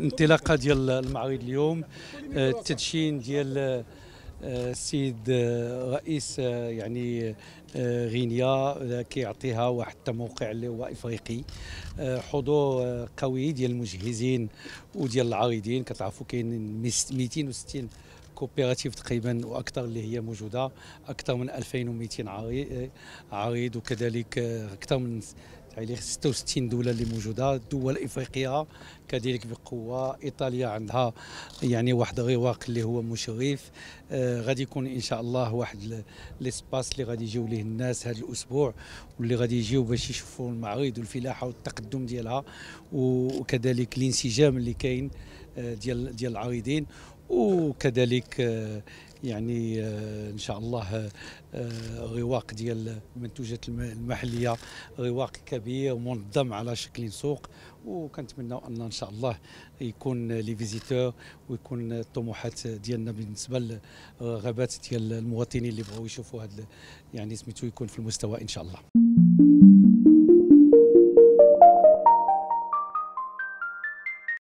انطلاقه ديال المعرض اليوم آه، التدشين ديال آه، السيد آه، رئيس يعني غينيا كيعطيها واحد التموقع اللي هو افريقي حضور قوي ديال المجهزين وديال العارضين كتعرفوا كاين 260 كوبيراتيف تقريبا واكثر اللي هي موجوده اكثر من 2200 عريض وكذلك آه، اكثر من يعني 66 دوله اللي موجوده دول افريقيه كذلك بقوه ايطاليا عندها يعني واحد الرواق اللي هو مشرف آه غادي يكون ان شاء الله واحد ليسباس اللي غادي يجيو ليه الناس هذا الاسبوع واللي غادي يجيو باش يشوفوا المعارض والفلاحه والتقدم ديالها وكذلك الانسجام اللي كاين آه، ديال ديال العريضين وكذلك آه، يعني آه، ان شاء الله غواق آه، ديال المنتوجات المحليه غواق كبير منظم على شكل سوق وكنتمنوا ان ان شاء الله يكون لي فيزيتور ويكون الطموحات ديالنا بالنسبه للرغبات ديال المواطنين اللي بغاو يشوفوا هذا يعني سميتو يكون في المستوى ان شاء الله